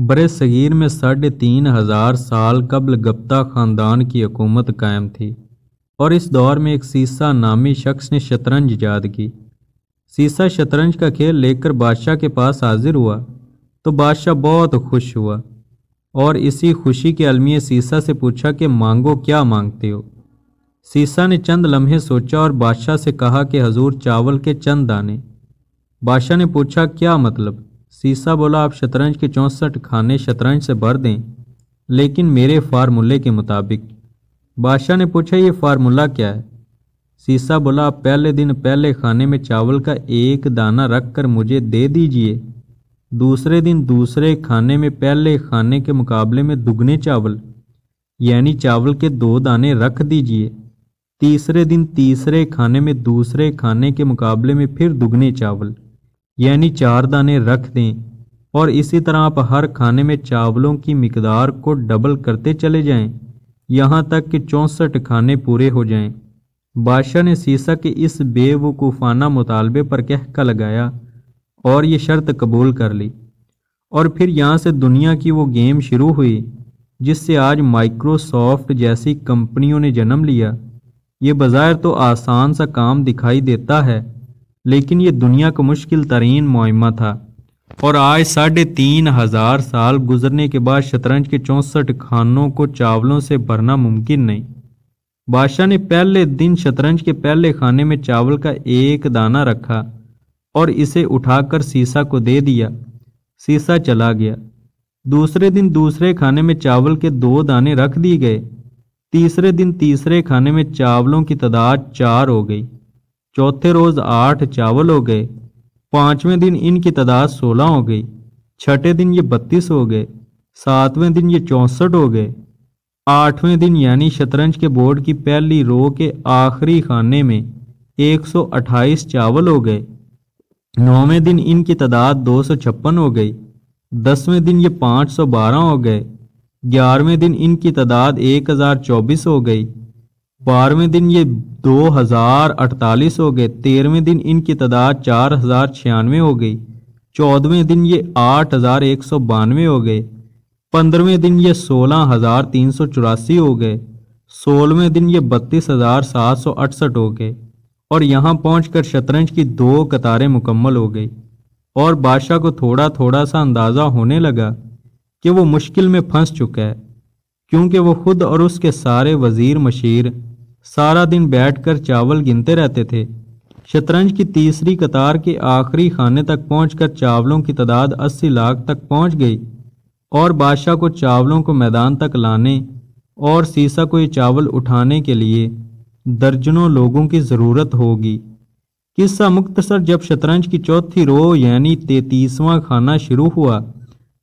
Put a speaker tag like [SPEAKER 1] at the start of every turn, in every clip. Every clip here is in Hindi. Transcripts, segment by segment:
[SPEAKER 1] बर सग़ीर में साढ़े तीन हज़ार साल कबल गप्ता ख़ानदान की हकूमत कायम थी और इस दौर में एक सीसा नामी शख्स ने शतरंज याद की सीसा शतरंज का खेल लेकर बादशाह के पास हाजिर हुआ तो बादशाह बहुत खुश हुआ और इसी खुशी के अलमिया सीसा से पूछा कि मांगो क्या मांगते हो सीसा ने चंद लम्हे सोचा और बादशाह से कहा कि हजूर चावल के चंद दाने बादशाह ने पूछा क्या मतलब सीसा बोला आप शतरंज के चौंसठ खाने शतरंज से भर दें लेकिन मेरे फार्मूले के मुताबिक बादशाह ने पूछा ये फार्मूला क्या है सीसा बोला आप पहले दिन पहले खाने में चावल का एक दाना रख कर मुझे दे दीजिए दूसरे दिन दूसरे खाने में पहले खाने के मुकाबले में दुगने चावल यानी चावल के दो दाने रख दीजिए तीसरे दिन तीसरे खाने में दूसरे खाने के मुकाबले में फिर दुगने चावल यानी चार दाने रख दें और इसी तरह आप हर खाने में चावलों की मकदार को डबल करते चले जाएं यहाँ तक कि चौंसठ खाने पूरे हो जाएं। बादशाह ने सीसा के इस बेवकूफ़ाना मुतालबे पर कहका लगाया और ये शर्त कबूल कर ली और फिर यहाँ से दुनिया की वो गेम शुरू हुई जिससे आज माइक्रोसॉफ्ट जैसी कंपनियों ने जन्म लिया ये बाज़ार तो आसान सा काम दिखाई देता है लेकिन ये दुनिया का मुश्किल तरीन मुहिमा था और आज साढ़े तीन हज़ार साल गुजरने के बाद शतरंज के चौंसठ खानों को चावलों से भरना मुमकिन नहीं बादशाह ने पहले दिन शतरंज के पहले खाने में चावल का एक दाना रखा और इसे उठाकर सीसा को दे दिया सीसा चला गया दूसरे दिन दूसरे खाने में चावल के दो दाने रख दिए गए तीसरे दिन तीसरे खाने में चावलों की तादाद चार हो गई चौथे रोज आठ चावल हो गए पांचवें दिन इनकी तादाद सोलह हो गई छठे दिन ये बत्तीस हो गए सातवें दिन ये चौंसठ हो गए आठवें दिन यानी शतरंज के बोर्ड की पहली रो के आखिरी खाने में 128 चावल हो गए नौवें दिन इनकी तादाद दो हो गई दसवें दिन ये 512 हो गए ग्यारहवें दिन इनकी तादाद 1024 हो गई बारहवें दिन ये दो हज़ार अड़तालीस हो गए तेरहवें दिन इनकी तादाद चार हज़ार छियानवे हो गई चौदहवें दिन ये आठ हज़ार एक सौ बानवे हो गए पंद्रहवें दिन ये सोलह हज़ार तीन सौ चौरासी हो गए सोलहवें दिन ये बत्तीस हज़ार सात सौ अड़सठ हो गए और यहाँ पहुँच कर शतरंज की दो कतारें मुकम्मल हो गई और बादशाह को थोड़ा थोड़ा सा अंदाज़ा होने लगा कि वो मुश्किल में फंस चुका है क्योंकि वो खुद और उसके सारे वज़ीर मशीर सारा दिन बैठकर चावल गिनते रहते थे शतरंज की तीसरी कतार के आखिरी खाने तक पहुंचकर चावलों की तादाद 80 लाख तक पहुंच गई और बादशाह को चावलों को मैदान तक लाने और सीसा को ये चावल उठाने के लिए दर्जनों लोगों की ज़रूरत होगी किस्सा मुख्तसर जब शतरंज की चौथी रो यानी तैतीसवां खाना शुरू हुआ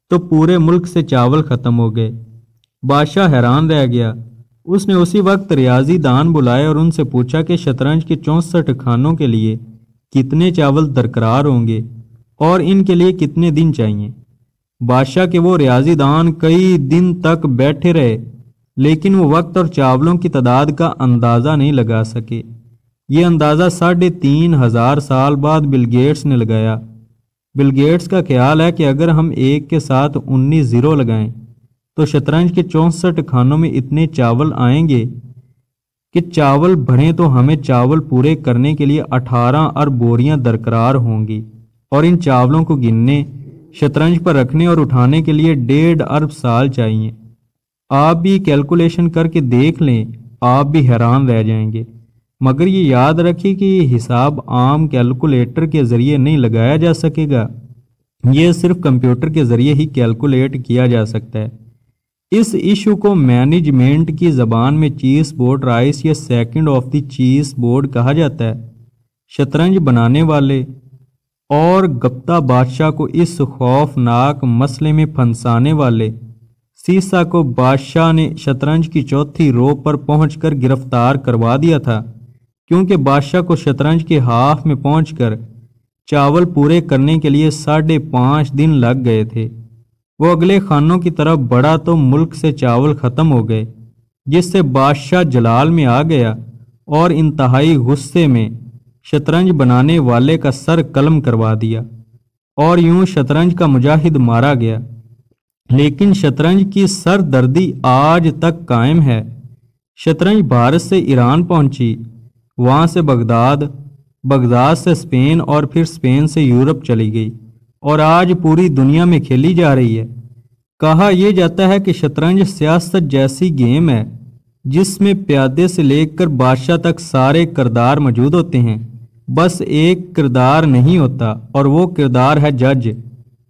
[SPEAKER 1] तो पूरे मुल्क से चावल ख़त्म हो गए बादशाह हैरान रह गया उसने उसी वक्त रियाजी दान बुलाए और उनसे पूछा कि शतरंज के चौंसठ खानों के लिए कितने चावल दरकरार होंगे और इनके लिए कितने दिन चाहिए बादशाह के वो रियाजी दान कई दिन तक बैठे रहे लेकिन वो वक्त और चावलों की तादाद का अंदाज़ा नहीं लगा सके ये अंदाज़ा साढ़े तीन हज़ार साल बाद बिलगेट्स ने लगाया बिलगेट्स का ख्याल है कि अगर हम एक के साथ उन्नीस ज़ीरो लगाएं तो शतरंज के चौंसठ खानों में इतने चावल आएंगे कि चावल भरें तो हमें चावल पूरे करने के लिए अठारह अरब बोरियां दरकरार होंगी और इन चावलों को गिनने शतरंज पर रखने और उठाने के लिए डेढ़ अरब साल चाहिए आप भी कैलकुलेशन करके देख लें आप भी हैरान रह जाएंगे मगर ये याद रखिए कि ये हिसाब आम कैलकुलेटर के ज़रिए नहीं लगाया जा सकेगा ये सिर्फ कंप्यूटर के ज़रिए ही कैलकुलेट किया जा सकता है इस इशू को मैनेजमेंट की ज़बान में चीस बोर्ड राइस या second of the chessboard कहा जाता है शतरंज बनाने वाले और गप्ता बादशाह को इस खौफनाक मसले में फंसाने वाले सीसा को बादशाह ने शतरंज की चौथी रो पर पहुंचकर गिरफ्तार करवा दिया था क्योंकि बादशाह को शतरंज के हाफ में पहुंचकर चावल पूरे करने के लिए साढ़े पाँच दिन लग गए थे वो अगले खानों की तरफ बढ़ा तो मुल्क से चावल ख़त्म हो गए जिससे बादशाह जलाल में आ गया और इंतहाई गुस्से में शतरंज बनाने वाले का सर कलम करवा दिया और यूं शतरंज का मुजाहिद मारा गया लेकिन शतरंज की सर दर्दी आज तक कायम है शतरंज भारत से ईरान पहुंची वहाँ से बगदाद बगदाद से स्पेन और फिर स्पेन से यूरोप चली गई और आज पूरी दुनिया में खेली जा रही है कहा यह जाता है कि शतरंज सियासत जैसी गेम है जिसमें प्यादे से लेकर बादशाह तक सारे किरदार मौजूद होते हैं बस एक किरदार नहीं होता और वो किरदार है जज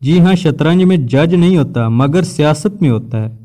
[SPEAKER 1] जी हाँ शतरंज में जज नहीं होता मगर सियासत में होता है